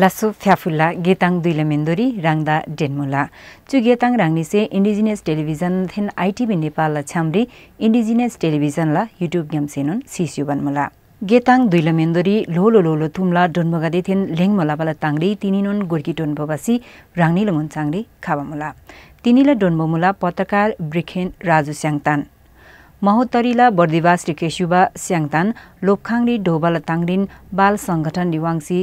लासो फ्याफुल्ला गेताङ दुइले मेन्दोरी राङदा डेनमुला चु गेताङ राङनिसे indigenous television then ITV Nepal छ्याम्री इन्डिजिनियस टेलिभिजन युट्युब गेम सेनुन सिस्यु बनमुला गेताङ दुइल मेन्दोरी लोलो लोलो थुम्ला डोनबगादे थेन लेङमलाबाला ताङ्री तिनीनोन गोर्की टोन्बोबासी राङनी लुन चाङ्री खावामुला तिनीला डोनबमुला पत्रकार ब्रिखेन राजु स्याङतान महोत्तरीला श्री केशुबा स्याङतान लोपखाङ्री ढोबाला ताङ्रिन बाल सङ्गठन रिवाङसी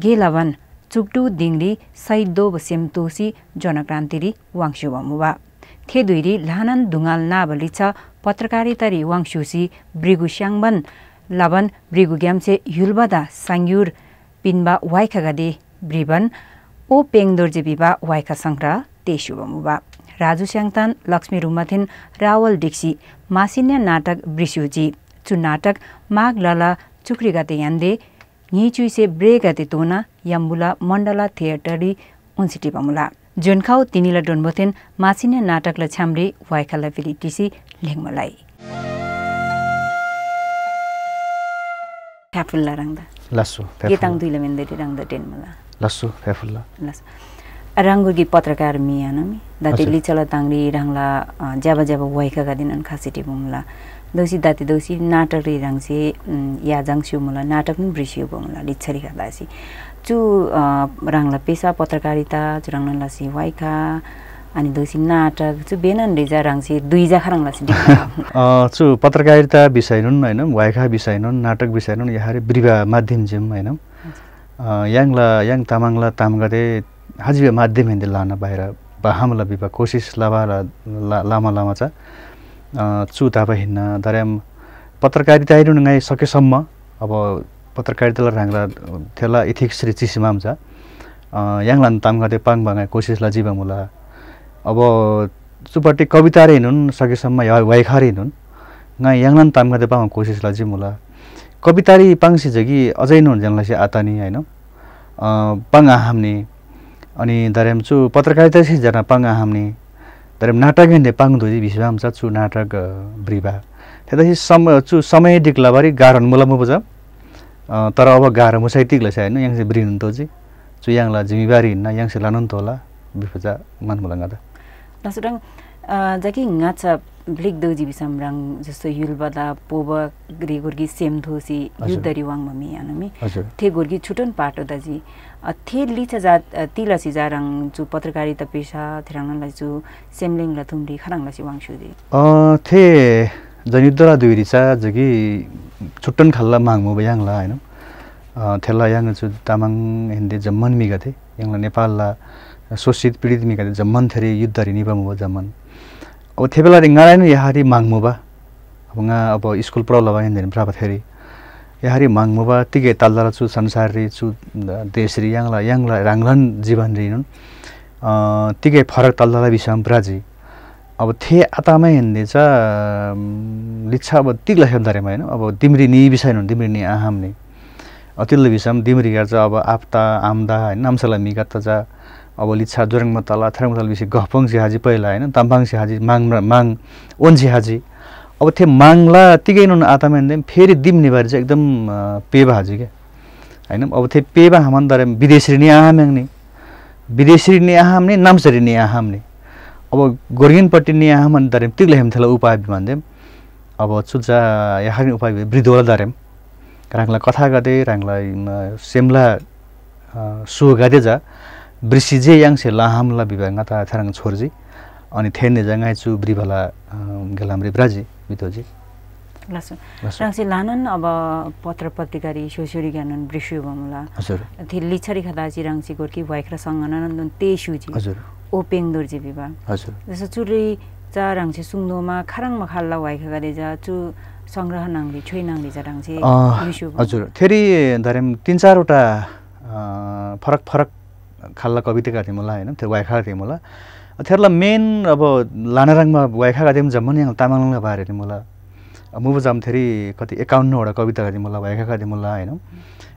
गेलावन चुक्टु दिङली साइदोब सेमतोसी जनक्रान्तिरी वाङसु भमुवा थेदुइरी लानन दुङाल नाबली छ पत्रकारितारी वाङसुसी ब्रिगु स्याङबन लवन ब्रिगु ग्याम्से युल्बदा साङ्युर पिन्बा वाइखागादे ब्रिबन ओ पेङदोर्जे बिबा वाइखा सङ्क्रा तेसु भमुवा राजु स्याङतान लक्ष्मी रुमथेन रावल डिक्सी मासिन्य नाटक ब्रिस्युजी चु नाटक माग लला चुक्रिगाते यान्दे नीचुइसे ब्रेगाते तोना याम्बुला मण्डला थिएटरी उन्सिटिपमुला जोनखाउ तिनीला डोनबोथेन मासिने नाटकलाई छ्याम्रे वाइखालाई फेरि टिसी लेङमलाई फ्याफुल्ला राङ्दा पत्रकार मियानमी दाते ताङ्री राङ्ला ज्याबा ज्याबा खासी देउसी दाती देउसी नाटक रिराङ्से याजाङस्यु मलाई नाटक पनि बिर्सियो भयो मलाई लिच्छरी खाँदासी चु राङ्ला पेसा पत्रकारिता लासी वाइका अनि दोषी नाटक चु बेनन रिजा राङ्से दुई जाखा राङ्लासी चु पत्रकारिता विषय नुन होइन वाइका विषय नुन नाटक विषय नुन यहाँ बिरुवा माध्यम जिउँ होइन याङला याङ तामाङला ताम गरे हाजिबे माध्यम हिँड्दै लान बाहिर बाहामला बिपा कोसिस लाभा लामा लामा छ चु तापा हिँड्न दर्याम पत्रकारिता आइरहनु सकेसम्म अब पत्रकारितालाई राङ्ला थेला इथिक्स श्री चिसिमाम छ याङलान ताम गर्दै पाङ भाङ कोसिसलाई जिबामुला अब चुपट्टि कविता रे हिँड्नु सकेसम्म वाइखारे हिँड्नु गाई याङलान ताम गर्दै पाङ कोसिसलाई जिमुला कवितारी पाङसी जगी कि अझै नहुनु जानलाई चाहिँ आतानी होइन पाङ आहाम्ने अनि दर्याम चु पत्रकारिता चाहिँ जना पाङ आहाम्ने तर नाटक नाटकैन देपाङ धोजी छ चु नाटक ब्रिभा त्यहाँदेखि सम चु समय डिक्ला भरि गाह्रो मुलामु बुझ तर अब गाह्रो मुसाइ टिक्ला छ होइन याङ्से ब्रिन तोजी चु याङलाई जिम्मेवारी हिँड्न चाहिँ लानु त होला बिफुजा मन मुलाङ गादा जाकि ब्लिक दुजी विषाम्रङ जस्तो हिल बदला पोबे सेम धोसी युद्धरी वाङ यानमी थे गोर्गी छुटन पाटो दाजी थे थिछ जा तिसी जा राङ्छु पत्रकारिता पेसा थिराङ लैजु स्यामलिङला थुम्री खानाङलासी वाङछु थे जनयुद्धलाई दुरी चाहिँ कि छुट्टन खाललाई माग्नु भयो याङला होइन थेला याङ छु तामाङ हिन्दी जम्मन मिगाथे याङला नेपालला शोषित पीडित मिगाथे झन् मन थियो अरे युद्धहरू निभाम जम्मन अब थेपेलारी यहाँ याहारी बा अब यहाँ अब स्कुल प्रब्लम आइन धेरै प्राप्त फेरि याहारी बा तिगे ताल्ला चु संसार रे छु देश रे याङला याङला राङलन जीवन रे नुन तिगे फरक तल्ला विषम प्राजी अब थे आतामै हिँड्ने छ लिच्छा अब तिग्ला रेमा होइन अब तिम्री नि विषय हुन् तिम्री नि आहाम नि अतिल्लो विषयमा तिम्री गर्छ अब आप्ता आम्दा होइन नाम्सालाई मिगा त जा अब लिच्छा जोरङमा तल थ्याङमा बेसी गहपङ सिहाजी पहिला होइन ताम्पाङ सिहाजी माङ माङ ओन सिहाजी अब त्यो माङला तिकै नुन आतामा फेरि दिम निभाएर चाहिँ एकदम पेबा हाजी क्या होइन अब त्यो पेबा हामन दर विदेशी नि आहाम्याङ नि विदेशी नि नि नाम्सरी नि नि अब गोर्गिनपट्टि नि अनि दरेम तिग्ले हेम्थेला उपाय भन्दै अब चुच्चा यहाँ उपाय वृद्धोला दरेम राङलाई कथा गर्दै राङलाई सेम्ला सु गाँदै जा बृषिजे याङसे लाहामला विभागमा ता छाराङ छोरजी अनि थेन्ने जङ्गाइचु ब्रिभला गेलाम ब्राजी मितोजी राङ्सी लानन अब पत्र पत्रिकारी सोसुरी ज्ञानन ब्रिसु बमुला थि लिछरी खदाजी राङ्सी गोर्की तेसुजी हजुर ओपेङ सुजी विभाग हजुर जस्तो चुरी चा राङ्सी सुङ्दोमा खाराङमा खाल्ला वाइखा जा चु सङ्ग्रह नाङ्ली छोइ नाङ्ली जा राङ्सी हजुर फेरि धरेम तिन चारवटा फरक फरक खाल्ला कविताका थिएँ मलाई होइन त्यो वाइखाएको थिएँ मलाई त्यसलाई मेन अब लानाराङमा वाइखाएको थिएँ जम्मा नि तामाङलाई भएर थिएँ म मुभ फेरि कति एकाउन्नवटा कविता थिएँ मलाई वाइखा थिएँ मलाई होइन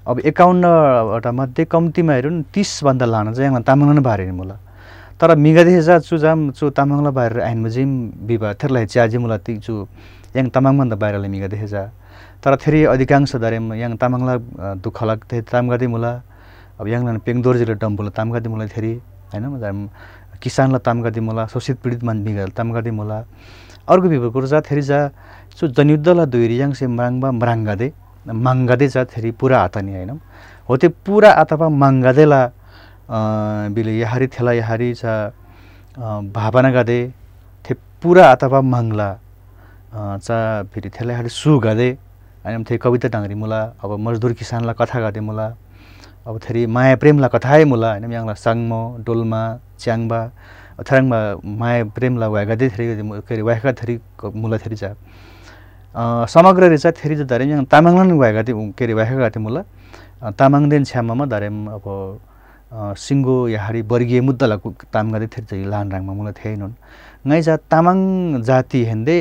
अब एकाउन्नवटा मध्ये कम्तीमा हेऱ्यो भने तिसभन्दा लान चाहिँ यहाँ तामाङलाई भएर हेऱ्यो मलाई तर मिगादेखि जा चु जाम चु तामाङलाई बाहिर आइनमा जिम विवाह थेरलाई च्याजी मलाई ति चु याङ तामाङभन्दा बाहिरलाई मिगादेखि जा तर फेरि अधिकांश दारेम याङ तामाङलाई दुःख लाग्थे ताम गर्दै मुला अब याङलान पेङ दोर्जेले डम्बुलाई ताम्गादी मलाई फेरि होइन किसानलाई तामगादी मलाई शोषित पीडित बिगा तामगादी मला अर्को विभो जा फेरि जा सो जनयुद्धलाई दुई याङसे मराङबा मराङ्गादे जा फेरि पुरा आतानी होइन हो त्यो पुरा आतापा माङ्गादेला बिले यहारी थेला यहारी छ भावना गादे थे पुरा आतापा माङ्ला चा फेरि थेला यहारी सु गादे होइन थे कविता डाङ्ग्री मुला अब मजदुर किसानलाई कथा गादे मुला अब थरी माया प्रेमला कथाए मुला होइन म्याङला साङ्मो डोल्मा च्याङबा थराङमा माया प्रेमला वागा दे थरी के अरे वाका थरी मुला थरी जा समग्र रेचा थेरी जो धरेम याङ तामाङ वागा दे के अरे गएको गाते मुला तामाङ देन छ्यामामा अब सिङ्गो याहारी वर्गीय मुद्दालाई ताम गर्दै थिएँ चाहिँ लान मुला थिएन जा तामाङ जाति हेन्दे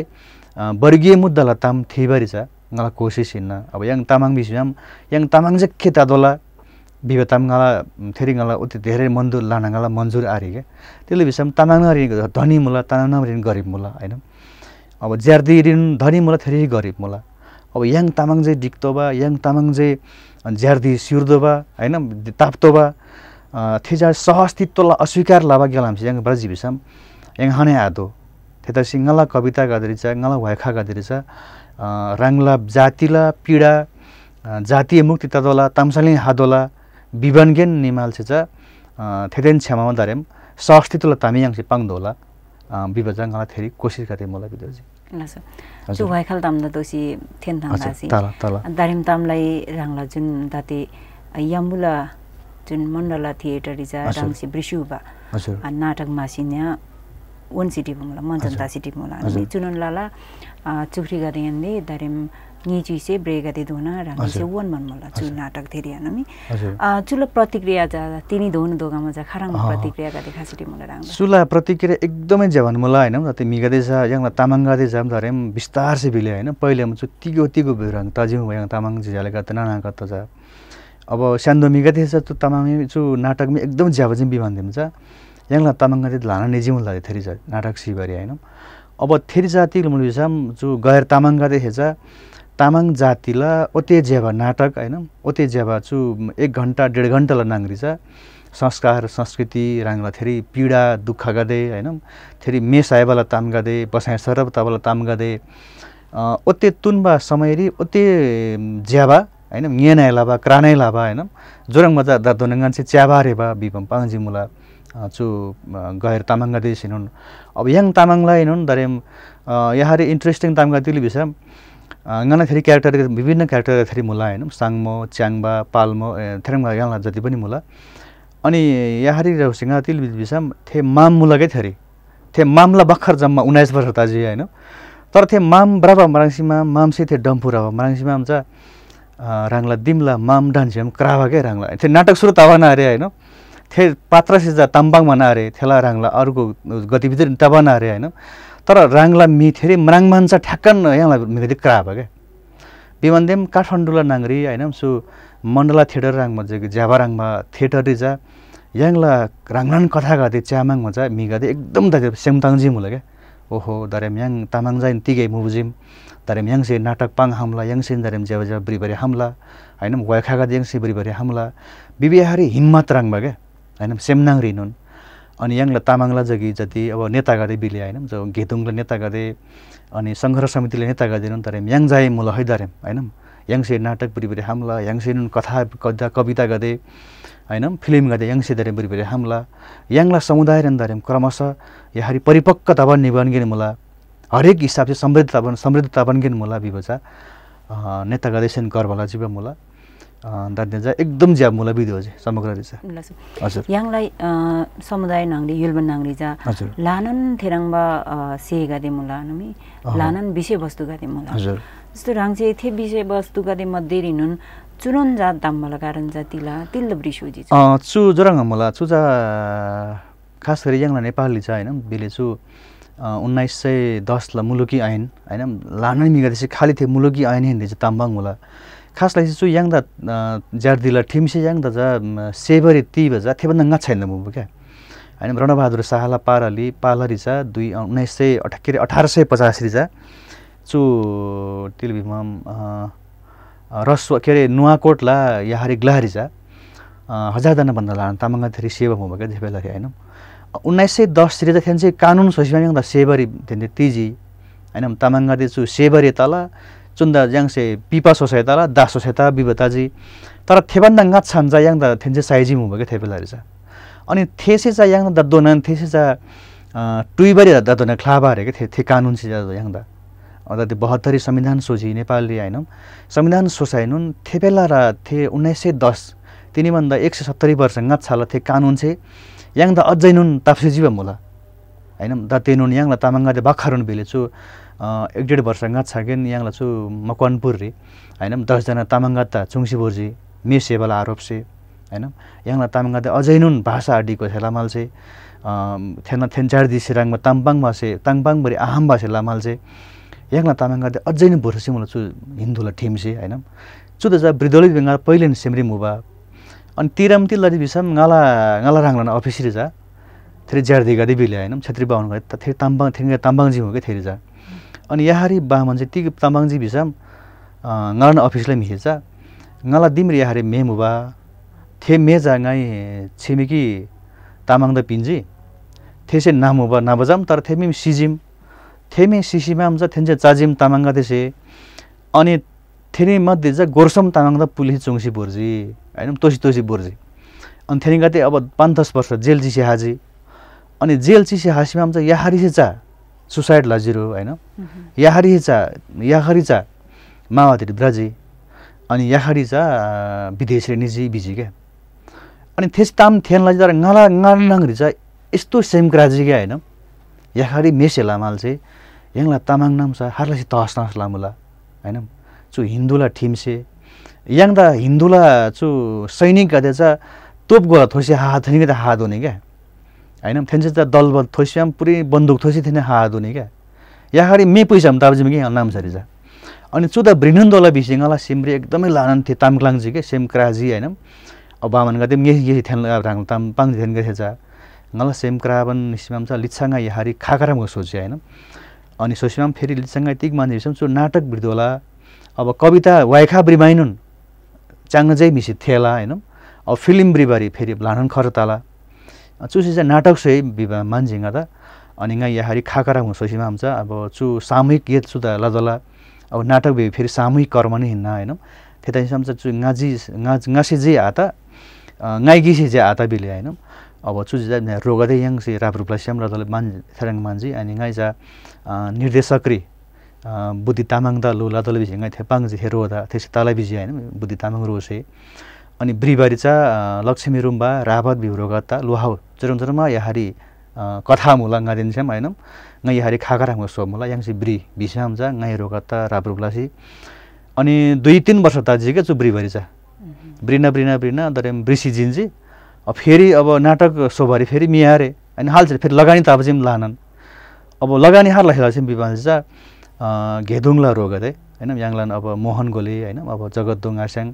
वर्गीय मुद्दालाई ताम थिएबारी छ मलाई कोसिस हिँड्न अब याङ तामाङ विषयमा याङ तामाङ चाहिँ के तादोला बिबे तामाङला थेरिङला उति धेरै मन्जुर लानाङला मन्जुर आरे क्या त्यसले विषयमा तामाङ नरिन धनी मुला तामाङ नरिन गरिब मुला होइन अब ज्यार्दी ऋण धनी मुला थेरि गरिब मुला अब याङ तामाङ जे डिक्तोबा याङ तामाङ चाहिँ ज्यार्दी सिर्दोबा होइन ताप्तोबा थेजा सहस्तित्वलाई अस्वीकार लाभा गेलाम याङ ब्राजिभिसाम याङ हाने आदो थेता सिङ्गला कविता गर्दोरहेछ गला भयखा गर्दोरहेछ राङ्ला जातिला पीडा जातीय मुक्ति तदोला ताम्सालिङ हादोला 비반겐 니말 진짜 थेदेन छ्यामामा दारेम सहस्तितुला तामियाङसी पाङधोला विभजाङ गला थेरी कोसिस गरे मलाई बिदोजी जो वाइखाल दोषी दोसी थेन थाङलासी दारिम तामलाई राङला जुन दाते याम्बुला जुन मण्डला थिएटर इजा राङसी ब्रिसुबा नाटक मासिन्या ओन सिटी बुमला मञ्चन्ता सिटी बुमला चुनन लाला चुक्री गरे दारिम यी र हामी चाहिँ वन मनमल्ला चुल नाटक धेरै हामी चुल प्रतिक्रिया जा तिनी धोन दोगामा जा खाराङ प्रतिक्रिया गर्दै खासिटी मलाई राम्रो चुल्ला प्रतिक्रिया एकदमै ज्यावन मुला हैन जति मिगादे जा याङ तामाङ गर्दै जाम धरे विस्तार से भिले हैन पहिले म चु तिगो तिगो भिरङ ताजिम भयो तामाङ जियाले गत नाना गत जा अब स्यान्दो मिगादे जा त तामाङ चु नाटकमा एकदम चाहिँ बिमान दिम जा याङला तामाङ गादे लाना निजी ला थेरी जा नाटक सिबारी हैन अब थेरी जाति मुलुजाम जो गैर तामाङ गर्दै हेजा तामाङ जातिला ओते जेबा नाटक होइन ओते जेबा छु एक घन्टा डेढ घन्टा ल संस्कार संस्कृति राङ्गलाई फेरि पीडा दुःख गर्दै होइन फेरि मे आएवाला ताम गर्दै बसाइ सरब ताम गर्दै ओते तुनबा समयरी ओते ज्याबा होइन न्याय लाभा क्रानै लाभा होइन जोरङ मजा दा दोनङ्गान चाहिँ च्याबा रेबा बिपम पाङजी मुला चु गएर तामाङ गर्दै हिँड्नु अब याङ तामाङलाई हेर्नु दरेम यहाँ इन्ट्रेस्टिङ तामाङ गर्दै विषय गाँदाखेरि क्यारेक्टर विभिन्न क्यारेक्टर थरी मुला होइन साङमो च्याङबा पाल्मो थेराङ्बा गाउँला जति पनि मुला अनि यहाँरी रौसिँगा तिल बिचबिचमा थे माम मुलाकै थरी थे मामला भर्खर जम्मा उन्नाइस वर्ष ताजी होइन तर थे माम ब्राबा मराङसीमा मामसी थे डम्फु राबा मराङसीमा हुन्छ राङ्ला दिम्ला माम डान्सिम क्राभाकै राङ्ला थे नाटक सुरु तावाना अरे होइन थे पात्र सिजा ताम्बाङमा नरे थेला राङ्ला अरूको गतिविधि तावाना अरे होइन तर राङ्ला मिथेरे मराङमान्छ ठ्याक्कन यहाँलाई मिथेरी क्रा भयो क्या विमानदेम काठमाडौँलाई नाङ्री होइन सु मण्डला थिएटर राङमा चाहिँ झ्याबा राङमा थिएटर रिजा याङला राङलान कथा गर्दै च्यामाङ मि गर्दै एकदम दाजु सेमताङजिम होला क्या ओहो दरेम याङ तामाङ जाइन तिगे मुबुजिम दरेम याङसे नाटक पाङ हामला याङसेन दरेम ज्याब ज्याब हामला हाम्ला होइन गर्दै याङसे बुरीभरि हाम्ला बिबिहारी हिम्मत राङमा क्या होइन सेमनाङ रिनुन् अनि याङला तामाङला जगी जति अब नेता गरे बिले होइन जब घेदुङले नेता गरे अनि सङ्घर्ष समितिले नेता गरिदिनु तर याङ जाए मुल हैदारेम होइन याङसे नाटक बुढीबुरी हाम्ला याङसे नुन कथा कविता कविता गरे होइन फिल्म गर्दै याङसे दरे बुढीबुरी हाम्ला याङला समुदाय रन्दारेम क्रमशः यहाँरी परिपक्व तावन निबन्गेन मुला हरेक हिसाबले समृद्ध तावन समृद्धता तावन मुला विभजा नेता गर्दैछन् गर्वला जीव मुला दार्जिलिङ एकदम ज्याब मुला बिदियो समग्र रहेछ हजुर यहाँलाई समुदाय नाङ्ली युल्बन नाङ्ली जा लानन थेराङबा से गादे मुला नमी लानन विषयवस्तु गादे मुला हजुर जस्तो राङ्चे थे विषयवस्तु गादे मध्ये रिनुन चुरन जात दाम्बला कारण जा तिला तिल ब्रिसोजी चु जोरङ मुला जा खास गरी यहाँलाई नेपाली छ होइन बेले चु उन्नाइस सय दसलाई मुलुकी ऐन होइन लानन मिगादेसी खालि थे मुलुकी ऐन हिँड्दैछ ताम्बाङ मुला खास लागि चाहिँ याङदा ज्यार्दिला ठिम्से याङदा जा सेबरे ती भजा थेभन्दा ङ्गा छैन मुभु क्या होइन रणबहादुर शाहला पारली पालरी छ दुई उन्नाइस सय अठा के अरे अठार सय पचास रिजा चु तिलभिमा रस्व के अरे नुवाकोटला याहारी ग्लाहारी जा हजारदाना भन्दा लान तामाङ धेरै सेवा भयो क्या धेरै होइन उन्नाइस सय दस दसतिर चाहिँ कानुन सोसिभाङ सेबरी त्यहाँदेखि तिजी होइन तामाङ चाहिँ सेबरी तल ज्याङसे पिपा सोसाइता 소세다라 दा सोसाइता 비바다지 तर थेबन्दाङ्गा छन्जा याङ दा साइजी साइजिम क्या थेपेला रहेछ अनि थेसे चाहिँ याङ दा दोनन थेसे टुइबरी टुइबारी दा दोन ख्लाबा हरेको थिए थे कानुन छ याङ दा अन्त त्यो बहत्तरी संविधान सोझी नेपालले आएनौँ संविधान सोसाएनुन् थेबेला र थे उन्नाइस सय दस तिनीभन्दा एक सय सत्तरी वर्ष छ थे कानुन छे याङ दा अझै नुन ताप्सेजी भमुला होइन दा तेनुन याङ ला तामाङ्गा दे बाखारुन भेलेछु एक डेढ वर्ष गाँच कि याङला छु मकवानपुर रे होइन दसजना तामाङ्गाता चुङसी बोर्जी मे सेवाला आरोपसे होइन याङला तामाङ्गाता अझै नुन भाषा आडीको थेलामाल्छे थेना थेन्चारदी सिराङमा ताम्पाङ भाषे ताम्पाङभरि आहाम भाषे लामालसे याङला तामाङ्गाते अझै नै भुर्सी मलाई छु हिन्दूलाई ठिम्से होइन चुदजा वृद्धोलित बेङ्गाल पहिले नि सेम्री मुबा अनि तिरामती लडी भिसाम गाला गाला राङ्ला अफिसरी जा थ्री ज्यार्दी गादी बिले होइन छेत्री बाहुन त फेरि ताम्बाङ थिङ्गे ताम्बाङजी हो क्या थेरि जा अनि यहाँ बामन चाहिँ ती तामाङजी भिसम गला अफिसलाई पनि हिल्छ गला दिम्रे यहाँ मेमुबा थेमे गाई छिमेकी द पिन्जी थेसे नाम नबजाम तर थेमिम् सिजिम थेमे सिसीमा पनि चाजिम तामाङ तामाङगासे अनि मध्ये चाहिँ गोर्सम तामाङ पुलिस चुङ्सी बोर्जी होइन तोसी तोसी बोर्जी अनि थिङ्ग गाते अब पाँच दस वर्ष जेल चिसे हाजी अनि जेल चिसे हाँसीमा चाहिँ यहाँ चाहिँ चा सुसाइड लजिरो होइन याहारिचा याखरिचा माओवादी ब्राजी अनि याखरिचा विदेश रे निजी बिजी क्या अनि थेस ताम थेन लजी तर नला नङ्री चाहिँ यस्तो सेम क्राजी क्या होइन याहारी मेसे लामाल चाहिँ याङला तामाङ नाम छ हारलासी तहस नहस लामुला होइन चु हिन्दूला ठिम्से त हिन्दूला चु सैनिक चाहिँ तोप गोला थोसे हात हात हुने क्या होइन त दल बल थोस्याम पुरै बन्दुक थोसी थिएन हादुने क्या याखारी मे पैसा दार्जिलिङ तापजिम कि नाम छ जा अनि चुदा भृणन दल भिसिङलाई सिम्री एकदमै लानन थिए तामक्लाङजी के सेम क्राजी होइन अब बामन गते यही यही थ्यान ताम पाङ थ्यान गथे जा गल सेम क्राबन निस्माम छ लिच्छाङा यहारी खाकरामको सोचे होइन अनि सोचेमा फेरि लिच्छाङा यति मान्छे सो नाटक बिर्दोला अब कविता वाइखा ब्रिमाइनुन् चाङ्गजै मिसी थेला होइन अब फिल्म ब्रिबारी फेरि लानन खरताला चाहिँ नाटक सही विवाह मान्छेङ त यहाँ याहारी खाकरा हुँसोसीमा हुन्छ अब चु सामूहिक गीत सुधा लदला अब नाटक भयो फेरि सामूहिक कर्म नै हिँड्न होइन त्यता हिसाबमा चु गाजी गाज गाँसी जे आता गाइगिसी जे आता बिले होइन अब चाहिँ रोगदै याङसी राप्रुप्लास्याम र लदल मान थेराङ मान्छे अनि गाइजा निर्देशकरी बुद्धि तामाङ दल लु तल बिजी गाई थेपाङ जे हेरो दा त्यसै ताला बिजी होइन बुद्धि तामाङ रोसे अनि ब्रिबारिचा लक्ष्मी रुम्बा रावत भिउरोगत्ता लुहाउ चुरुङचुरुमा यहाँरी कथा मुला गादिन्छौँ होइन गा यहाँ खाका सो मुला चाहिँ ब्री भिसाम्छ गाई रोगत्ता राब्रुक्लासी अनि दुई तिन वर्ष ताजी क्या चु ब्रिभरिचा ब्रिना ब्रिना ब्रिना दरेम ब्रिसी जिन्जी अब फेरि अब नाटक सोभरि फेरि मियारे अनि हाल्छ फेरि लगानी त अब चाहिँ लानन् अब लगानी हार चाहिँ विभाजिचा घेदुङ्ला रोगते होइन याङलान अब मोहन गोले होइन अब जगत दोङ आस्याङ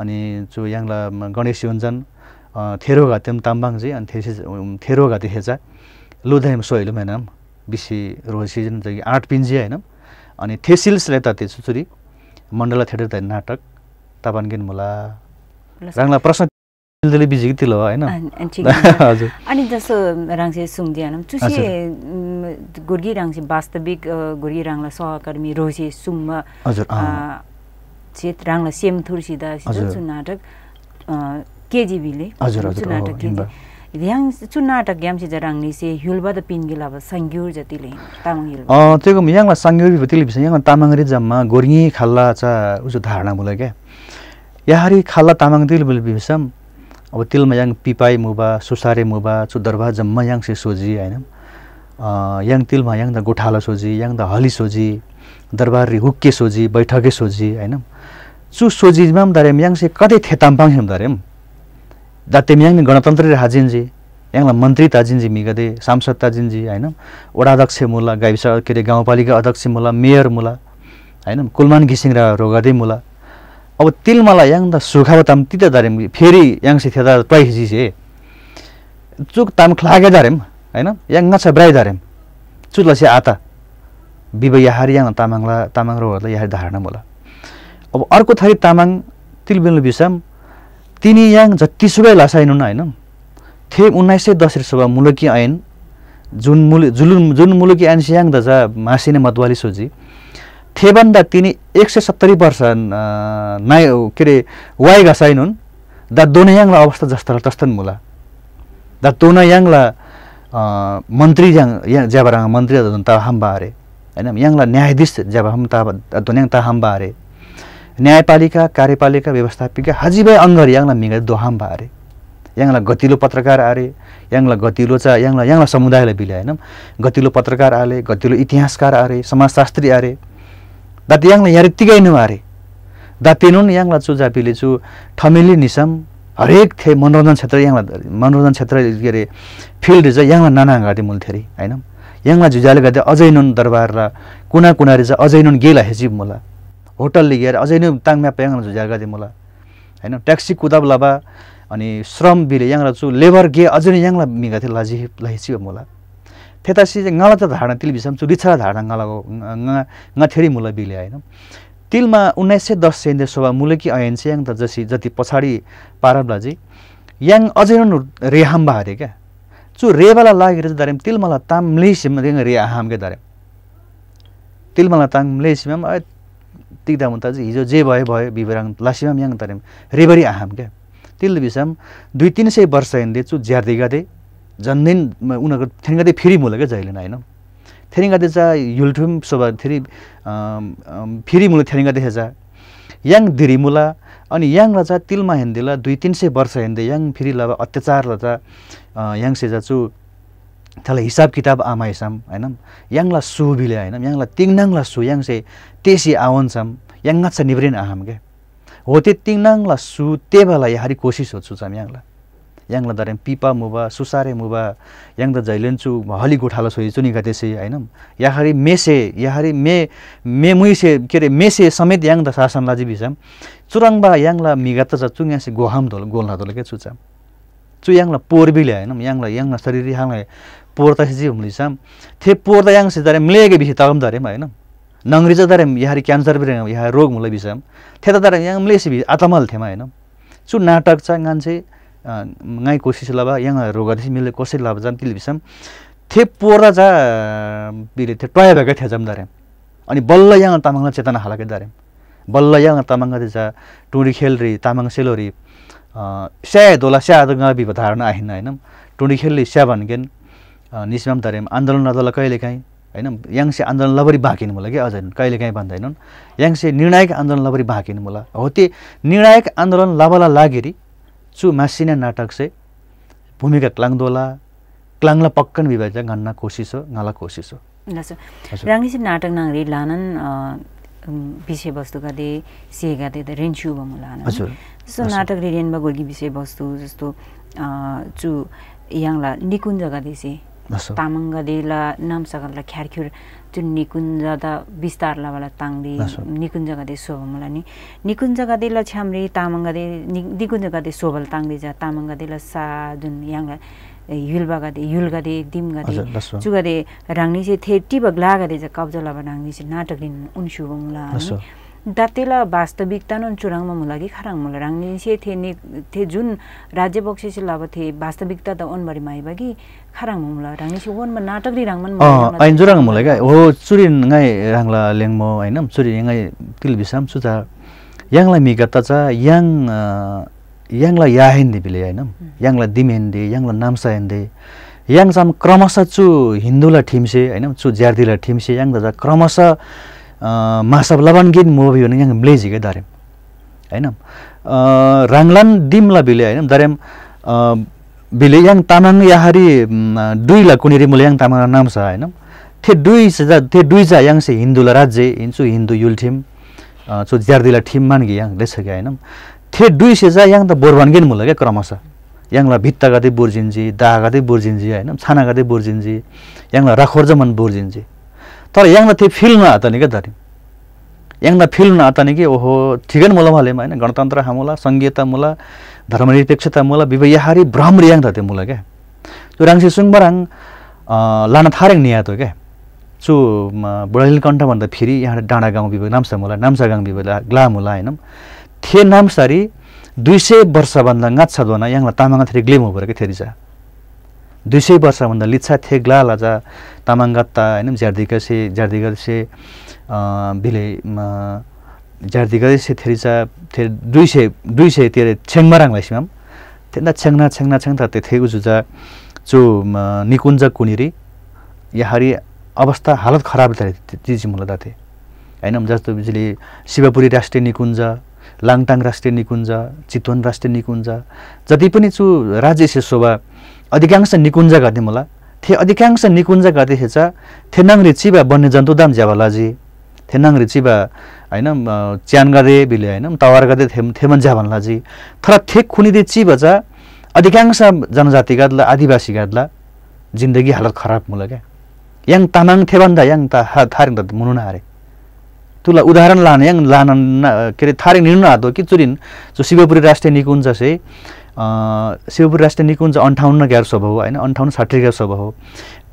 अनि जो याङ्ला गणेश योन्जन थेरो घात्यम चाहिँ अनि थेसी थेरो घाते खेचा लुधाइम सोहेलुम होइन बिसी जुन चाहिँ आठ पिन्जी होइन अनि थेसिल्स लेता त्यो चुचुरी मण्डला थिएटर त नाटक तापानगेन मुला राङ्ला प्रश्न तिल हो अनि जस्तो राङ्से सुम्दी हानौँ चुसे गुर्गी राङ्से वास्तविक गुर्गी राङ्ला सहकर्मी रोजे सुम्म हजुर सेम सेमथुरसित जुन नाटक केजिबीले जुन नाटक केजी ह्याङ चु नाटक ग्याम ग्यामसिज राङ्नि से ह्युलबा त पिन्गिल अब साङ्ग्युर जतिले तामाङ ह्युल त्यो यहाँमा साङ्ग्युर भतिले भिस यहाँ तामाङ रे जम्मा गोरिङ खाल्ला चा उजु धारणा बोले के याहारी खाल्ला तामाङ दिल बोले भिसम अब तिलमा याङ पिपाई मुबा सुसारे मुबा चु दरबार जम्मा याङ से सोजी हैन याङ तिलमा याङ द गोठाला सोजी याङ द हली सोजी दरबार रि हुक्के सोजी बैठकै सोजी हैन चु दारे म्याङ याङसे कतै थेताम्पाङ हेम दा जातेम याङ गणतन्त्र हाजिन्जी याङलाई मन्त्री ताजिन्जी मिगदे सांसद ताजिन्जी होइन वडा अध्यक्ष मुला गाविस के अरे गाउँपालिका अध्यक्ष मुला मेयर मुला होइन कुलमान घिसिङ र रोगदे मुला अब तिल मलाई याङ त सुखाव ताम तिता दारेम फेरि याङसे थेता प्राइसिसे चुक ताम खागे दारेम होइन याङ नछ ब्राइ दारेम चुलसी आता बिब याहारी याङ तामाङला तामाङ रोगहरूलाई यहाँ धारणा मुला अब अर्को थरी तामाङ तिलबिनु विषम तिनी याङ जतिसुकै लसाइनुन होइन थे उन्नाइस सय दस सभा मुलुकी ऐन जुन मुल जुलुन जुन मुलुकी ऐन स्याङ दजा मासिने मदवाली सोजी थेभन्दा तिनी एक सय सत्तरी वर्ष नाइ के अरे वाइ हुन् दा याङला अवस्था जस्ता तस्तन मुला दा याङला मन्त्री याङ या ज्याबाराङ मन्त्री जनता हाम्बा अरे होइन याङला न्यायाधीश ज्याबा हम ता दोनयाङ ता हाम्बा अरे न्यायपालिका कार्यपालिका व्यवस्थापिका हाजिबाई अङ्गर याङलाई मिगा दोहाम अरे याङलाई गतिलो पत्रकार आरे याङलाई गतिलो चा याङलाई याङलाई समुदायलाई बिल्याएन गतिलो पत्रकार आले गतिलो इतिहासकार आरे समाजशास्त्री आरे दाते याङलाई यहाँ यत्तिकै नु आरे नुन याङलाई चु जापीले चु ठमेली निसम हरेक थिए मनोरञ्जन क्षेत्र याङलाई मनोरञ्जन क्षेत्र के अरे फिल्ड चाहिँ याङलाई नाना थियो अरे होइन याङलाई झुजाले गर्दा अझै नुन दरबारलाई कुना कुनाले चाहिँ अझै नुन गेला हेजिब मुला होटल लिएर अझै नै ताङमा प्याङ थिएँ मलाई होइन ट्याक्सी कुदाब लाभा अनि श्रम बिले याङला चु लेबर गे अझै नै याङला मिगा थियो लाजी लाइसी हो मलाई थेतासी चाहिँ गाला त धारणा तिल भिसाम चु रिछा धारणा गालाको गाँथेरी मुला बिले होइन तिलमा उन्नाइस सय दस सेन्द्र शोभा मुलकी अयन्से याङ त जसी जति पछाडि चाहिँ याङ अझै रेहाम्बा हरे क्या चु रेवाला लागेर चाहिँ दारेम तिलमाला ताम रे हाम क्या दारेम तिलमाला ताम तिग्दा मुन्ताजी हिजो जे भयो भयो बिबराङ लासिमाम याङ तरेम रेबरी आहाम क्या तिल विषम दुई तिन सय वर्ष हिँड्दैछु ज्यादै गाँदै झन्डै उनीहरूको थेरिङ्गाते फेरि मुल क्या जहिले होइन थेरिङ्गाते चा युल्ठुम शोभा फेरि फेरि मुल थेरिङ्गाते खेचा याङ धिरिमुला अनि याङ लचा तिलमा हिँड्दैला दुई तिन सय वर्ष हिँड्दै याङ फेरि ल अत्याचार लचा याङ सेजाचु त्यसलाई हिसाब किताब आमा हिसाब होइन याङला सुबिले होइन याङलाई तिङनाङला सु याङ से तेसी आवन्छम छ निब्रेन आहम के हो त्यो तिङनाङला सु बेला याहारी कोसिस हो चाम याङला याङला दरेम पिपा मुबा सुसारे मुबा याङ त जैलेन्चु हली गोठाला छोइछु नि त्यसै होइन यहाँ मेसे याहारी मे मे मुइसे के अरे मेसे समेत याङ त शासन लाजी भिसाम चुराङबा याङला मिगात त चुङ्यासे गोहाम धोल गोल्ना धोल के छुचाम चु याङला बिले होइन याङला याङला शरीर याङलाई पोर्दा त सिजी हुम्लिसाम थे पोर्दा त याङ सिजारे मिलेगे बिसी तगम धरेम होइन न तर यहाँ क्यान्सर पनि यहाँ रोग मुला विषयम तर यहाँ मुलेसी आतमल थिएँ होइन सु नाटक छ गान्छे गाई कोसिस लभ यहाँ रोग मिले कसरी लबा जाम त्यसले विषय थे पोरा जा बिले थे टया भएकै थिए जमदारे अनि बल्ल यहाँ तामाङलाई चेतना हालेकै दारे बल्ल यहाँ तामाङ जा टुँडी खेल रे तामाङ सेलोरी स्याय दोला स्या गाबी धारणा आइन होइन टुँडी खेलले स्या भन्गेन निस्माम धरेँ आन्दोलन अदालत कहिलेकाहीँ होइन याङ्से आन्दोलन लबरी बाँकिनु होला कि अझै कहिले काहीँ भन्दैनन् याङ्से निर्णायक आन्दोलन लबरी बाँकिनु होला हो त्यो निर्णायक आन्दोलन लबला लागेरी चु मासिना नाटक चाहिँ भूमिका क्लाङदोला क्लाङला पक्कन विभाजित घन्न कोसिस हो घाला कोसिस हो राङ्गिसिप नाटक विषयवस्तु लानन् विषयवस्तुकाले सेगाले त रेन्सु जस्तो नाटक रेडियनमा गोर्की विषयवस्तु जस्तो चु याङला निकुञ्जका तामाङ ल नामसगला ख्यारख्युर जुन निकुञ्ज त बिस्तार लबला ताङले निकुञ्ज गदे शोभमला नि निकुञ्ज गदेला ल छ्याम्रे तामाङ नि निकुञ्ज गदे शोभल ताङले जा तामाङ ल सा जुन याङला युल्बा गदे युल गदे दिम गदे चु गदे राङ्नी चाहिँ थे टिबक ला गदे राङ्नी चाहिँ नाटक लिनु उन दातेला वास्तविकता नुन चुराङमा मुलागी खाराङ मुला राङ निसे थे थे जुन राज्य बक्सेसी लाब थे वास्तविकता त माई माइबागी खाराङ मुला राङ निसे वनमा नाटक रि राङमन मुला जुराङ मुला गा हो चुरि नङै राङला लेङमो हैन चुरि नङै तिल बिसाम सुजा याङला मिगा तचा याङ याङला याहेन्दे बिले हैन याङला दिमेन्दे याङला नामसा हेन्दे याङ क्रमशः चु हिन्दूलाई ठिम्से होइन चु ज्यार्दीलाई ठिम्से याङ क्रमशः गिन मुभी भने यहाँ म्लेजिकै दारेम होइन राङलान दिमला बिले होइन दरेम बिले याङ तामाङ याहारी दुईलाई कुनेरी मुले याङ तामाङ नाम छ होइन थे दुई थे दुई जा याङ से हिन्दुला राज्य हिँड्छु हिन्दू युल्ठिम सो ज्यार्दीलाई ठिम मानगे याङ क्या होइन थे दुई सेजा याङ त बोरभनगिन मुला क्या क्रमशः याङलाई भित्ता गर्दै बुर्जिन्जी दाहा गर्दै बुर्जिन्जी होइन छाना गर्दै बुर्जिन्जी याङलाई राखोर्जमन बुर्जिन्जी तर याङमा त्यो फिल्ड नआतानी क्या धरी याङ्दा फिल्ड नआतानी कि ओहो ठिकै मुला भले होइन गणतन्त्र हामुला सङ्घीयता मुला धर्मनिरपेक्षता मुला विवाहारी भ्रम र त त्यो मुला क्या त्यो राङ्सी सुङबराङ लाना थारेक नियात हो क्या चु बुढालकण्ठ भन्दा फेरि यहाँ डाँडा गाउँ बिभ नाम्सा मुला नाम्सा गाङ ग्ला मुला होइन थिए नाम्सारी दुई सय वर्षभन्दा गाछ्छद्वान याङलाई तामाङ थरी ग्लेम हो भयो क्या थरी छ दुई सय वर्षभन्दा लिच्छा थेग्ला लाजा तामाङ्गत्ता होइन से झ्यार्दिगसे बिले झ्यार्दिगसे थेरिचा थे दुई सय दुई सय तेरे छेङमाराङलाई सिमाम त्यहाँ छ्याङना छ्याङना छेङ्ता त्यो थेगु जुजा चो निकुञ्ज कुनिरी यहाँरी अवस्था हालत खराब मलाई दाथे होइन जस्तो बिजुली शिवपुरी राष्ट्रिय निकुञ्ज लाङटाङ राष्ट्रिय निकुञ्ज चितवन राष्ट्रिय निकुञ्ज जति पनि चु राज्य शोभा अधिकांश निकुञ्ज मुला थे अधिकांश निकुञ्ज गर्दैखेछ थेनाङ रिचिबा बन्ने दाम ज्याभलाजी थेनाङ रिचिबा होइन च्यान गर्दै बिले होइन तवार गर्दै थे थेमन ज्याभनलाजी तर थेक खुनिदे चाहिँ अधिकांश जनजाति गादला आदिवासी गादला जिन्दगी हालत खराब मुल क्या याङ तामाङ थे भन्दा याङ ता थारिङ त मुनु न अरे तुला उदाहरण लान याङ लान के अरे थारिङ निर्णय हातो कि चुरिन जो शिवपुरी राष्ट्रिय निकुञ्ज चाहिँ शिवपुर राष्ट्रिय निकुञ्ज अन्ठाउन्न ग्यार सभा हो होइन अन्ठाउन्न साठी ग्यार सभा हो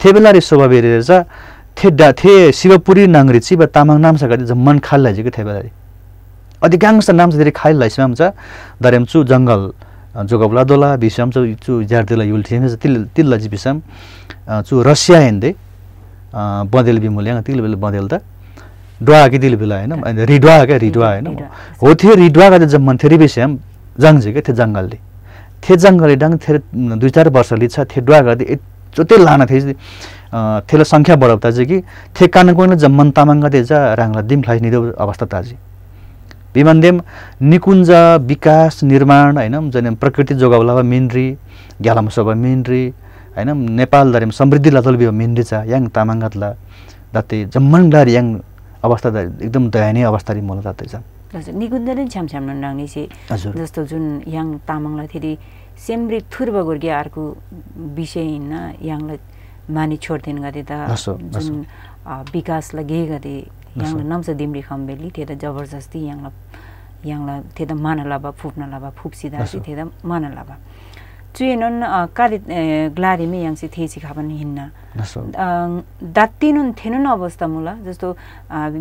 थेबेलारे शोभा बेरेर थे डा थे शिवपुरी नाङ्रिची वा तामाङ नाम्सा गरी जम्मन खाल लाइजेको थेबेलारी अधिकांश नाम चाहिँ धेरै खाल लाइसम्म छ दरेम्चु जङ्गल जोगबला दोला भिसम चु चु ज्यार्देला युल थिएम तिल तिल लजी भिसम चु रसिया हेन्दे बँदेल बिमुल्याङ तिल बेला बँदेल त डुवा कि तिल बेला होइन रिडुवा क्या रिडुवा होइन हो थियो रिडुवा गरेर जम्मन थियो रिबेस्याम क्या थियो जङ्गलले थेजाङ्गले डाङ थे दुई चार वर्ष थे थेडुवा गर्दै जोते लान थिए थेलो सङ्ख्या बढाउँदा चाहिँ कि थे कानको जम्मन तामाङ गते जा राङ्ला दिम फ्लाइ अवस्था ताजी विमान देम निकुञ्ज विकास निर्माण होइन जन प्रकृति जोगाउला वा मिन्ड्री ग्यालामुसो भयो मिन्द्री होइन नेपाल दरिम समृद्धि लतल बियो मिन्ड्री छ याङ तामाङ गतला दाते जम्मन याङ अवस्था एकदम दयनीय अवस्था मलाई जाँदैछ छ हजुर निगुन्द नै छ्यामछ्याम नडाङ्नेसी जस्तो जुन याङ तामाङलाई फेरि सेम्री थुर्ब गोर्खे अर्को विषय हिँड्न याङलाई मानि छोड्थेन गरे त जुन विकासलाई गे गरे याङलाई नम्स दिम्री खम्बेली त्यो त जबरजस्ती याङलाई याङलाई त्यो त मान लाभा फुट्न लाभा फुप्सिँदा त्यो त मान लाभा चुएनन् याङ चाहिँ याङसी थेसी पनि हिँड्न दात्तिनुन थिएन अवस्था मुला जस्तो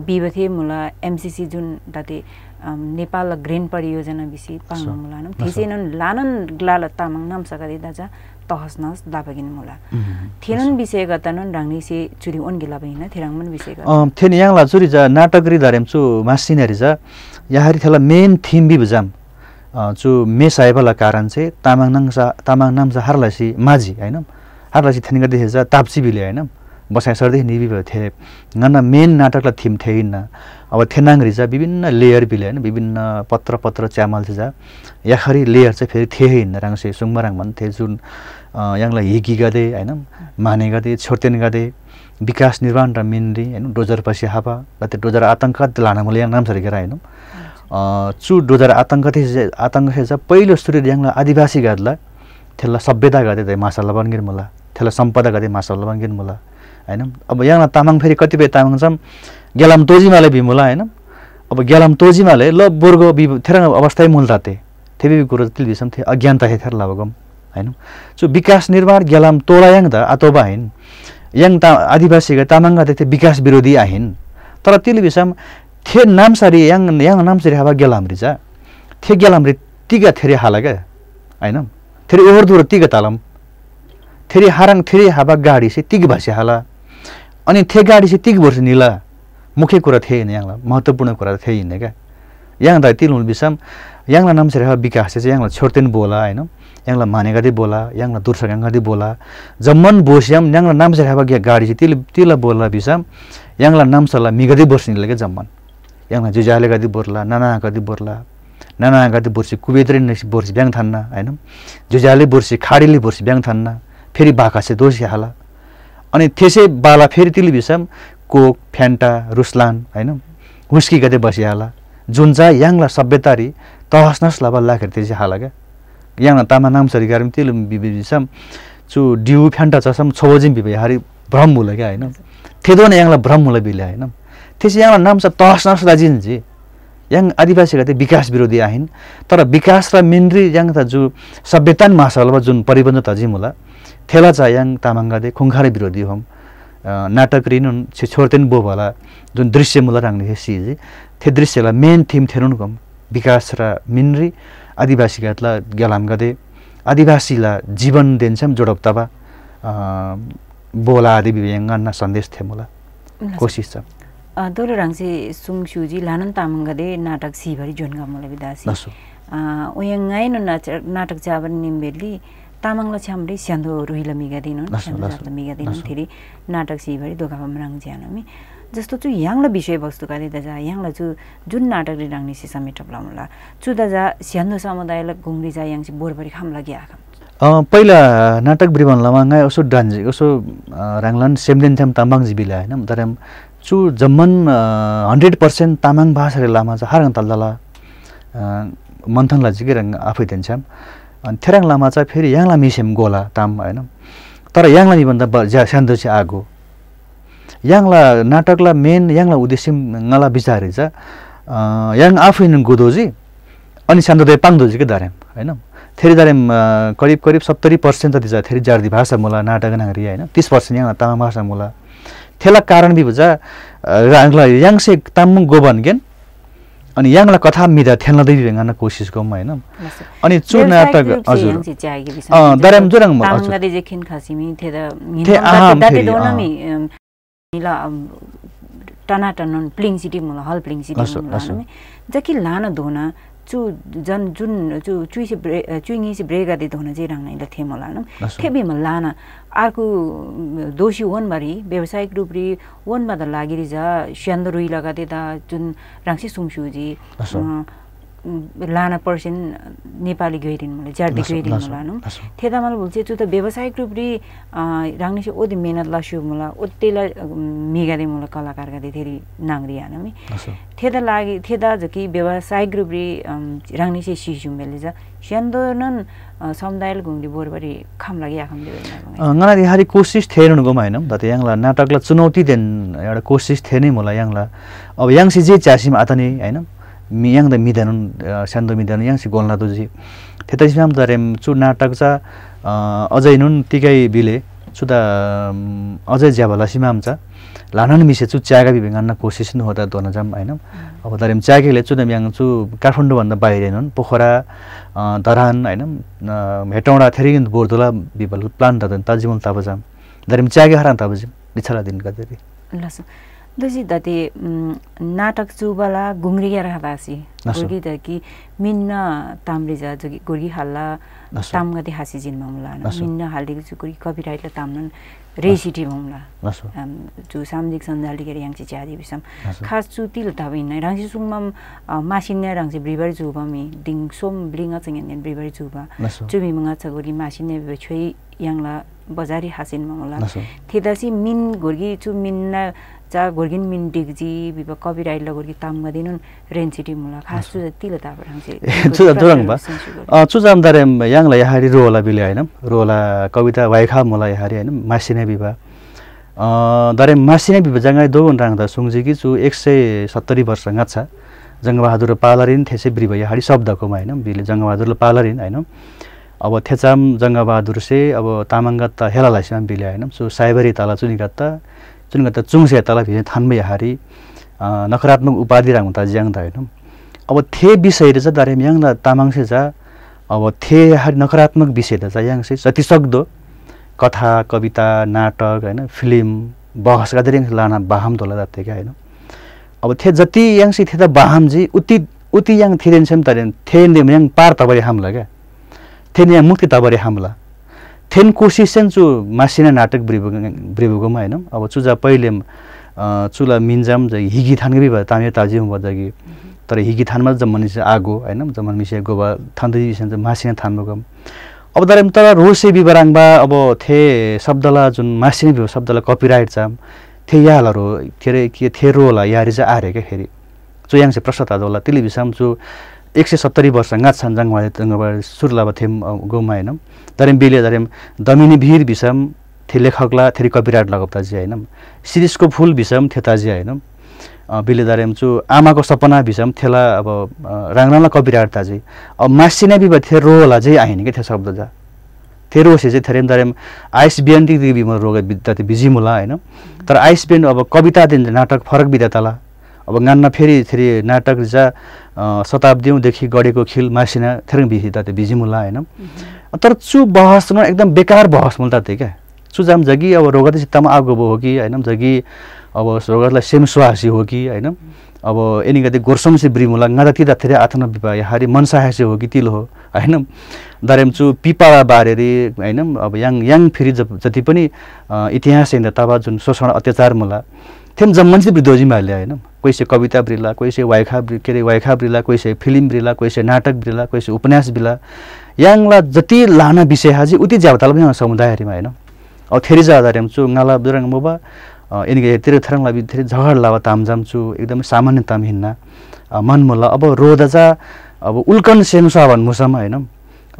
बिबथे मुला एमसिसी जुन दाते नेपाल ग्रेन परियोजना विषय पाङ मुलान थिचेन लानन ग्लाल तामाङ नाम सकदे दाजा तहस नस दापगिन मुला थेनन विषय गतनन डाङनि से चुरी ओन गिला बहिन थेराङमन विषय गत थेन याङला चुरी जा नाटक रि धारेम चु मासिनेरी जा याहारी थला मेन थीम बि बजाम चु मे साहेबला कारण छ तामाङ नाम सा तामाङ नाम सा हारलासी माझी हैन हारलासी थेन गदे जा तापसी बिले हैन बसाइ सर्दै भए थिएँ न मेन नाटकलाई थिम थिएन अब थेनाङ रिजा विभिन्न लेयर बिले होइन विभिन्न पत्र पत्र च्यामल रिजा याखरी लेयर चाहिँ फेरि थिए हिँड्न राङसे सुङ्मराङ भन्थे जुन याङलाई हिगी गदे होइन माने गदे छोर्तेन गदे विकास निर्माण र मिन्द्री होइन डोजर पछि हापा र त्यो डोजर आतङ्क मैले याङ नाम सरिकेर होइन चु डोजर आतङ्क थिए आतङ्क थिएछ पहिलो सूर्य याङलाई आदिवासी गादला त्यसलाई सभ्यता गर्दै मासाला बन्गिर मुला त्यसलाई सम्पदा गर्दै मासाला बन्गिर मुला होइन अब यहाँ तामाङ फेरि कतिपय तामाङ छन् ग्यालाम तोजिमाले भिमुला होइन अब ग्यालाम तोजिमाले ल बोर्गो बि थेर अवस्थाै मूलताते थेबी कुरो भिसम थिए अज्ञानता हे थेर लगम होइन सो विकास निर्माण ग्यालाम तोलायाङ त आतोबा हिन् याङ ता आदिवासीका तामाङ थिए विकास विरोधी आहिन् तर भिसम थे नामसारी याङ याङ नामसारी हावा ग्यालाम रिजा थे ग्यालाम रि तिगा थेरे हाला क्या होइन थेरे ओहोर दोहोर तिग तालम थेरी हाराङ थेरी हावा गाडी चाहिँ तिग भाषी हाला अनि थिए गाडी चाहिँ तिक वर्ष निला मुख्य कुरा थिए होइन यहाँलाई महत्त्वपूर्ण कुरा थिए हिँड्ने क्या याङदा तिल हुनु विषम याङलाई नाम चाहिँ विकास चाहिँ यहाँलाई छोड्दैन बोला होइन याङलाई माने गर्दै बोला याङलाई दुर्सगाङ गर्दै बोला जम्मन बोस्याम याङलाई नाम चाहिँ गाडी चाहिँ तिल तिल बोला विषम याङला नाम सल्लाह मिगर्दै निला क्या जम्मन याङलाई जुजाले गर्दै बोर्ला नाना गर्दै बोर्ला नाना गर्दै बोर्सी कुबेत्रै बोर्सी ब्याङ थान्न होइन जुजाले बोर्सी खाडीले बोर्सी ब्याङ थान्न फेरि बाकासे दोर्सी हाला अनि त्यसै बाला फेरि तिलिभिसम कोक फ्यान्टा रुस्लान होइन हुस्की गते जुन जुन्चा याङला सभ्यतारी तहस नहस लाभ त्यो त्यसै हाला क्या याङला तामा नाम सरी गारौँ तिल बिबिसम चु डिउ फ्यान्टा छसम छोजिम बिबे हारी भ्रम हुल क्या होइन थेदो न याङला भ्रम हुल बिले होइन त्यसै याङला नाम छ तहस दाजिन दाजिन्जी याङ आदिवासी गते विकास विरोधी आइन् तर विकास र मिन्द्री याङ त जो सभ्यतान महासभामा जुन परिवर्तन तजिम होला थेला चायाङ तामाङ गादे खुङ्खारे विरोधी होम नाटक रिन छोर्तेन बो भला जुन दृश्य मुला राख्ने थियो सिजी थे दृश्यलाई मेन थिम थिएन गम विकास र मिनरी आदिवासी गातला गेलाम गदे आदिवासीलाई जीवन दिन्छौँ तबा बोला आदि विभ्याङ्गना सन्देश थियो मलाई कोसिस छ राङ्से सुङसुजी लानन तामाङ गदे नाटक सिभरी जोनगा मुला विदासी उयङ्गाइन नाटक जावन निम्बेली तामाङलाई छ्याम्री स्यान्दो रोहिला मिगा दिनु स्यान्दो मिगा दिनु फेरि नाटक सिभरि राङ मनाङ ज्यानमी जस्तो चाहिँ याङलाई विषयवस्तु काले दाजा याङलाई चाहिँ जुन नाटकले राङ्ने सिसा मेटप्लाउनुला चु दाजा स्यान्दो समुदायलाई घुङ्री जा याङ चाहिँ बोरबरी खाम लागि आएको पहिला नाटक ब्रिवन लामाङा उसो डान्जी उसो राङला सेमदेन थ्याम तामाङ जिबिला होइन तर चु जम्मन हन्ड्रेड पर्सेन्ट तामाङ भाषाले लामा चाहिँ हारङ तल्ला मन्थनलाई रङ आफै दिन्छ्याम अनि थेराङ लामा चाहिँ फेरि याङला मिसेम गोला ताम होइन तर याङला निबन्ध चाहिँ आगो याङला नाटकलाई मेन याङला उद्देश्य नला विचारे छ याङ आफै गोदोजी अनि स्यान्दोदय कि दारेम होइन थेरी दारेम करिब करिब सत्तरी पर्सेन्ट जति छ थेरी जारदी भाषा मुला नाटक नागरी होइन तिस पर्सेन्ट याङ्ला तामाङ भाषा मुला थेला कारण बि भन्छ याङसे तामाङ गोबन गेन अनि याङला कथा मिदा थ्याल्दै रङ्गान कोसिस गरौँ होइन अनि चो नाटक हजुर दराम टना टन प्लिङ सिटी मुला हल प्लिङ सिटी जकि लान धोन चु जन जुन चु चुइसे ब्रे चुइङेसी ब्रेगादे धोन जे राङ इला थेमो लान थेबी म लाना अर्को दोषी वनभरि व्यावसायिक रूपले वनमा त लागिरहेछ जा स्यान्द रुई लगाते त जुन राङ्सी सुमसुजी लान पर्सेन नेपाली गइरिन मलाई ज्यादै गइरिन लानु त्यता मलाई भन्छ त्यो त व्यावसायिक रूपले चाहिँ ओति मेहनत लास्यो मलाई ओतेलाई मेगाले मलाई कलाकार गर्दै फेरि नाङ्री हान थेता लागि त्यता कि व्यावसायिक रूपले राङ्नेसी सिसुम्बेले जा 현도는 어, यहाँले कोसिस थिएन हुनुकोमा होइन त याङला नाटकलाई चुनौती देन एउटा कोसिस थिएन मलाई याङला अब याङसी जे च्यासिम आतने होइन मि याङ त मिदेन स्यान्दो मिदेन याङसी गोलना दुजी थेतासिम आम दरेम चु नाटक छ अझै नुन तिकै बिले सुधा अझै ज्याभला सिमाम छ लानानै मिसे छु च्यागा भिभिङ्गान्न कोसिस हो त दोन जाम होइन अब तरिम च्यागे लेच्छु न छु काठमाडौँभन्दा बाहिर हेर्नु पोखरा धरान होइन हेटौँडा थेरिगिन बोर्दुला बिबल प्लान त ताजिमल ताबजाम दरिम च्यागे हरान तापजिम निछाला दिन कति दुजी दते नाटक चुबला गुङ्रिया रहबासी गुर्गी दकी मिन्न ताम्रिजा जोगी गुर्गी हल्ला ताम दे हासी जिन मामला मिन्न हाल्दिको जुकुरी कविराइटले ताम्न रेसिटी मामला जु सामाजिक सञ्जालले गरी याङ्सी च्यादी बिसम खास चु तिल ताबिन राङ्सी सुङमा मासिन्या राङ्सी ब्रिबर जुबमी दिङ सोम ब्लिङ चाहिँ यान ब्रिबर जुबा चुबी मङा चगोरी मासिन्या बेछोइ याङला बजारी हासिन मामला थेदासी मिन घुर्गी चु मिन्ना 자 고르긴 민딕지 비바 커비라일라 고르기 땀마디는 렌치디 몰라 가수 띠라 다버 항시 추잠 도랑 봐 अ 추잠 다렘 양ला याहारी रोला बिले हैन रोला कविता वाइखा मुला याहारी हैन मासिने बिबा अ दरे मासिने बिबा जंगाइ दोगन राङ द सुङजिकी छु 170 वर्ष गाछा जङ्गबहादुर पालरिन थेसे बिबा याहारी शब्दकोमा हैन बिले जङ्गबहादुर पालरिन हैन अब थेचाम जङ्गबहादुर से अब तामाङगत हेलालासिम बिले हैन सो साइबरी ताला चुनिगत जुन गर्दा चुङसे तल भित्र थान्मै हारि नकारात्मक उपाधि राख्नु त ज्याङ त होइन अब थे विषयले चाहिँ दारेम याङ तामाङसे जा अब थे हारि नकारात्मक विषय चाहिँ याङसे जतिसक्दो कथा कविता नाटक होइन फिल्म बहस धेरै लाना बाहम दोला जाते क्या होइन अब थे जति याङसे थिए त बाहम उति उति याङ थिरेन्सेम तरेन थे याङ पार तपाईँले हाम्ला क्या थे याङ मुक्ति तपाईँले हाम्ला थेन थेनकोसिसेन चु मासिना नाटक ब्रिभु ब्रिबुगोमा होइन अब चुजा पहिले चुला मिन्जाम जगि हिगी थानगै भयो तामे ताजी हुँ तर हिगी थानमा जम्मन आगो होइन जम्मन मिसिया गोबा थान्दैसेन चाहिँ मासिना थान्बुगम अब तर तर रोसे बिबराङबा अब थे शब्दला जुन मासिने भयो शब्दलाई कपिराइट छ थे यालहरू के अरे के थे रोला यारी चाहिँ आरे क्या फेरि चुयाङ चाहिँ प्रसाद होला त्यसले भिसाम चु एक सय सत्तरी वर्ष गाँच सान्जाङ वाले सुरलाब थेम गोमा होइन दरेम बेले दरेम दमिनी भिर भिषम थिए लेखकला थिए कविराट लगप्ताजी होइन शिरिषको फुल विषम थेताजी होइन बिले चु आमाको सपना भिसम थेला अब राङराङला कविराट ताजी अब मासिना बिबा थिए रोला चाहिँ आइन क्या त्यो शब्द जा थे रोसे चाहिँ थेरेम दारेम आइस बिहानदेखि बिमा रोग बिजी मुला होइन तर आइस बिहान अब कवितादेखि नाटक फरक बिदाताला अब गान्न फेरि थ्री नाटक जा शताब्दीदेखि गढेको खिल मासिना थेरङ बिही ताते बिजिमुला होइन तर चु बहस न एकदम बेकार बहस मुल ताते क्या जाम जगी अब रोगत चित्तामा आगो भयो हो कि होइन जगी अब रोगतलाई सेम सुहासी हो कि होइन अब एनी गति गोर्सम ब्रिमुला गाँदा तिता थेरे आत्मा बिपा हारी मनसाहासी हो कि तिल हो होइन दारेम्चु पिपा बारेरी होइन अब याङ याङ फेरि जति पनि इतिहास होइन तब जुन शोषण अत्याचार मुला थेम जम्मन चाहिँ वृद्धोजीमा हाल्यो होइन कोही से कविता ब्रिला कोही से वाइखा के अरे वाइखा ब्रिला कोही से फिल्म ब्रिला कोही से नाटक ब्रिला कोही से उपन्यास ब्रिला याङला जति लाना विषय हाजी उति ज्यावताल पनि समुदायहरूमा होइन अब धेरै जाँदाखेरि चु गाला बुराङ मोबा यिनीहरू तेरो थराङला धेरै झगड लावा तामझाम छु एकदमै सामान्य ताम हिँड्न मनमुला अब रोदजा अब उल्कन सेनुसा भन्मुसामा होइन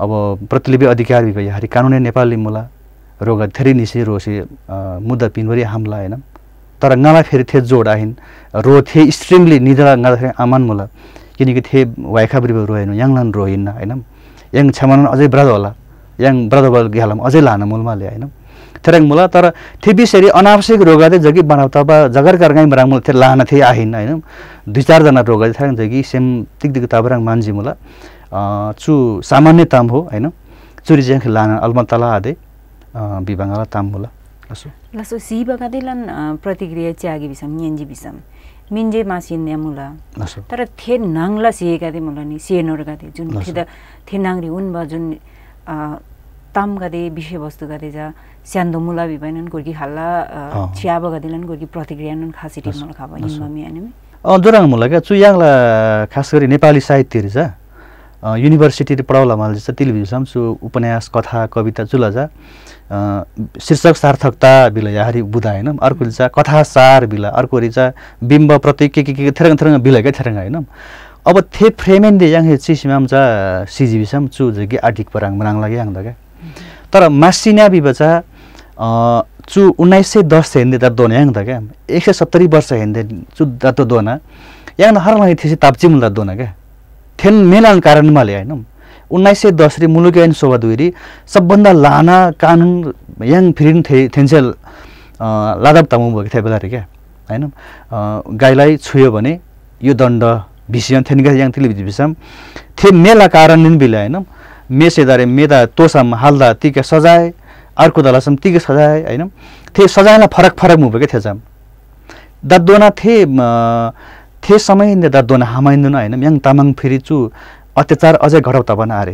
अब प्रतिलिपि अधिकारी यहाँ कानुनै नेपाली मुला रोग धेरै निसे रोसे मुद्दा पिनभरि हाम्ला होइन तर नला फेरि थिए जोड आइन् रो थिए स्ट्रिमली निद्रा गाँदाखेरि आमान मुला किनकि थिए वाइखाब्रिबो रोएन याङलान रोइन्न होइन याङ छ्यामान अझै ब्रद होला याङ बल ग्यालाम अझै लान मुलमाले होइन थेराङ मुला तर थिपिसेरी अनावश्यक रोगा थिए बनाउ त बा जगर बराङ राङमुल थिए लान थिए आहिन होइन दुई चारजना रोगा थ्याङ जगी सेम तिकदिक ताबराङ मान्जी मुला चु सामान्य ताम हो होइन चुरी ज्याङ लान अल्मा तला आदे बिबाङ्गाला ताम मुला 가수 라소 시바가 प्रतिक्रिया 프라티그리에 찌아기 비삼 년지 비삼 मिन्जे मासिन न्यामुला तर थे नाङला सिएका थिए मलाई नि सिएनहरू गएको जुन थे थे नाङ्री उन भ जुन ताम गादे विषयवस्तु गदे जा स्यान्दो मुला भि भएनन् हल्ला खाल्ला छियाब गादिलन गोर्की प्रतिक्रिया नन खासै टिम मलाई खा भएन मम्मी आनेमे अँ दोराङ मुला क्या चुयाङला खास गरी नेपाली साहित्यहरू जा युनिभर्सिटी पढाउला मलाई जस्तो टेलिभिजन सु उपन्यास कथा कविता चुला जा शीर्षक सार्थकता बुधा होइन अर्को चाहिँ कथासार बिला अर्को चाहिँ बिम्ब प्रतीक के के के थेरङ थेरङ क्या थेरङ होइन अब थे फ्रेमेन दे याङ छि सिमाम चा सिजिबिसम चु झिकी आर्टिक पराङ मनाङ लाग्यो याङ दगा तर मासिना बिबचा चु उन्नाइस सय दस हेर्दै दा दोन याङ क्या एक सय सत्तरी वर्ष हेन्दे चु दातो दोना याङ हर महिना थिएपछि ताप्ची दोना क्या थेन मेलन कारण माले होइन उन्नाइस सय दस रे ऐन शोभा दुईरी सबभन्दा लाना कानुन याङ फिरिन थे थेन्सेल लादाप तामु भएको थियो बेला क्या होइन गाईलाई छोयो भने यो दण्ड भिसियन थेन्का याङ थिले भिसाम थे मेला कारण बिल होइन मे सेदारे मेदा तोसाम हाल्दा तिके सजाए अर्को दलासम्म तिके सजाए होइन थिए सजायलाई फरक फरक मुभ क्या थिएछ दादोना थिए थिए समय दादोना हामाइन्दुन होइन याङ तामाङ फेरि चु अत्याचार अझै त आरे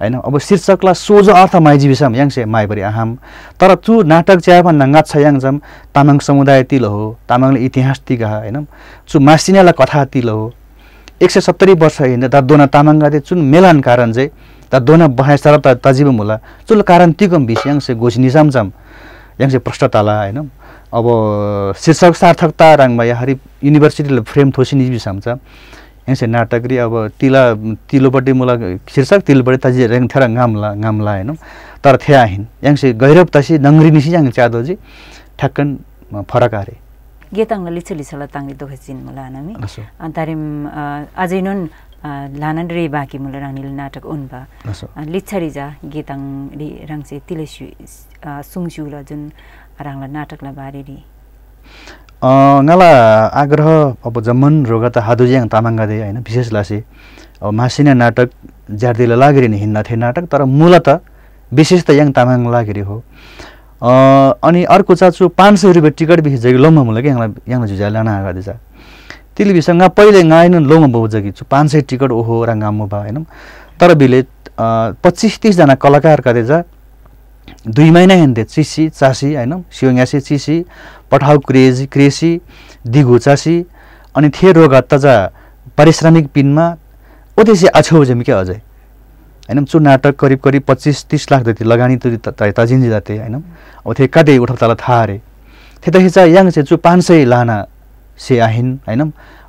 होइन अब शीर्षकलाई सोझो अर्थ माइजी माइजीविसम याङसे माइबरी आहाम तर चु नाटक च्यामा नङ्गा छ याङजम तामाङ समुदाय तिल हो तामाङले इतिहास तिगा होइन चु मासिनालाई कथा तिल हो एक सय सत्तरी वर्ष हिँड्दा दादोना तामाङगाते चुन मेलान कारण चाहिँ दादोना बहाय सरब तजिबम होला चुल कारण तिगम बिस निजाम गोस निजामजाम याङसे प्रष्टताला होइन अब शीर्षक सार्थकता राङमा यहाँ युनिभर्सिटीले फ्रेम थोसी निजिबिसाम छ एसे नाटकरी अब तिला तिलोपट्टि मुला शीर्षक तिलोपट्टि तासी रेङथेरा गामला गामला होइन तर थ्या हिन यहाँसे गैरव तासी नङ्ग्री निसी याङ च्यादोजी ठ्याक्कन फरक आरे गेताङ लिचो लिचोला ताङ्ली दोखे चिन मुला नामी अन्तरिम अझै नुन लानन रे बाँकी मुला राङ्निल नाटक उन भा लिच्छरी जा गेताङ राङ्से तिले सुङस्युला जुन राङ्ला नाटकलाई बारे नला आग्रह अब जम्मन रोगत हादुज्याङ दे होइन विशेष लासे अब मासिना नाटक ज्यार्दिला लागेर नि हिँड्न नाटक तर मूलत विशेष त याङ तामाङ लागेरी हो अनि अर्को चाचो पाँच सय रुपियाँ टिकट बिस जगी लम्मा मुला कि यहाँलाई यहाँलाई झुजा लाना आगादिछ त्यसले बिसँग पहिले गाएन लोमा बाउ जगी छु पाँच सय टिकट ओहो राङ्गा मुभा होइन तर बिले पच्चिस तिसजना कलाकारका देजा दुई महिना हिँड्थे चिसी चासी होइन सिङ्गासी चिसी पठाउ क्रेजी क्रेसी दिघु चासी अनि थिए रोग तजा पारिश्रमिक पिनमा उतै अछौ जमी क्या अझै होइन चु नाटक करिब करिब पच्चिस तिस लाख जति लगानी तुरी ताजिन्जी जाते होइन अब थिए काटे उठाउ तल थाहा अरे त चाहिँ याङ चाहिँ चु पाँच सय लाना से आइन् होइन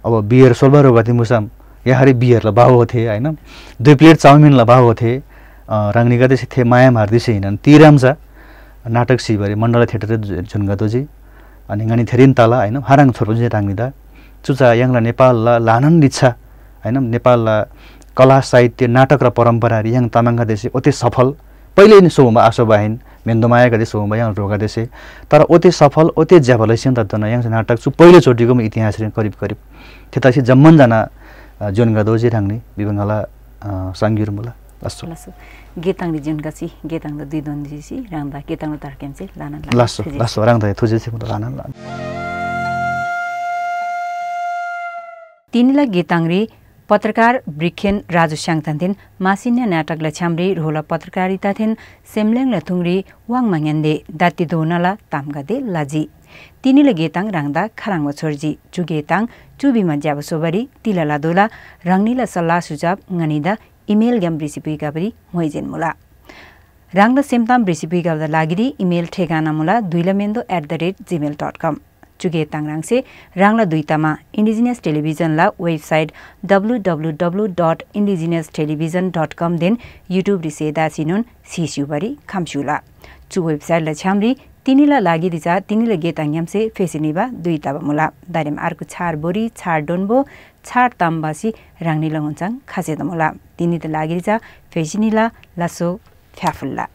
अब बियर सोल्भ रोग थिए मुसाम यहाँ बियरलाई बाबु थिए होइन दुई प्लेट चाउमिनलाई बाउ थिए रांगणिका तशी थे माया मारदिशी हिंडन ती राम्चा नाटक सी मण्डला थिएटर झुन दोजी अनि गानी थेरिन तला होइन हाराङ छोरो चाहिँ राङ्गिँदा चुचा याङला नेपालला लानन इच्छा होइन नेपाललाई कला साहित्य नाटक र परम्परा याङ तामाङका देशे ओते सफल पहिले नै सोभमा आसो बाहेन मेन्दोमायाका देश सोमा याङ ढोका देशे तर ओते सफल अति ज्याभलैसियन तत्त्व याङ नाटक छु पहिलोचोटिको पनि इतिहास करिब करिब त्यतासी जम्मनजना जोनगा दोजी राङ्ने विभङ्गला साङ्गिर लासो लासो गेताङ रिजन गछि गेताङ द दुई दोन दिसी राङ्दा गेताङ द तारकेम चाहिँ लाना लासो लासो राङ्दा थुजे चाहिँ मुद लाना लाना तिनीलाई गेताङरी पत्रकार वृक्षेन राजु स्याङतान थिएन मासिन्या नाटकलाई छ्याम्रे रोला पत्रकारिता थिएन सेम्ल्याङला थुङ्री वाङ माङ्यान्दे दाती दोनला तामगादे लाजी तिनीले गेताङ राङ्दा खाराङ छोर्जी चु गेताङ चुबीमा ज्याब सोबरी तिला लादोला राङ्नीला सल्लाह सुझाव ngani इमेल ग्याम ब्रिसिपुइगाबरी मैजेन मुला राङ र सेम्ताम ब्रिसिपुइगाबदा लागिरी इमेल ठेगाना मुला दुइलमेन्दो at the rate Gmail dot com चुगे ताङराङसे राङला दुइतामा इन्डिजिनियस टेलिभिजनला website W W W dot indigenous television dot com then YouTube रिसे दासिनुन सिस्युबरी खाम्सुला चु वेबसाइटलाई छ्याम्री तिनीलाई लागिदिचा तिनीले गेताङ्यामसे आङ्ग्याम्से फेसिनिबा दुई ताबा मुला अर्को छार बोरी छार डोन्बो छार ताम्बासी राङ्नी लङचाङ खासे त मुला तिनी त लागिदिचा फेसिनिला लासो फ्याफुल्ला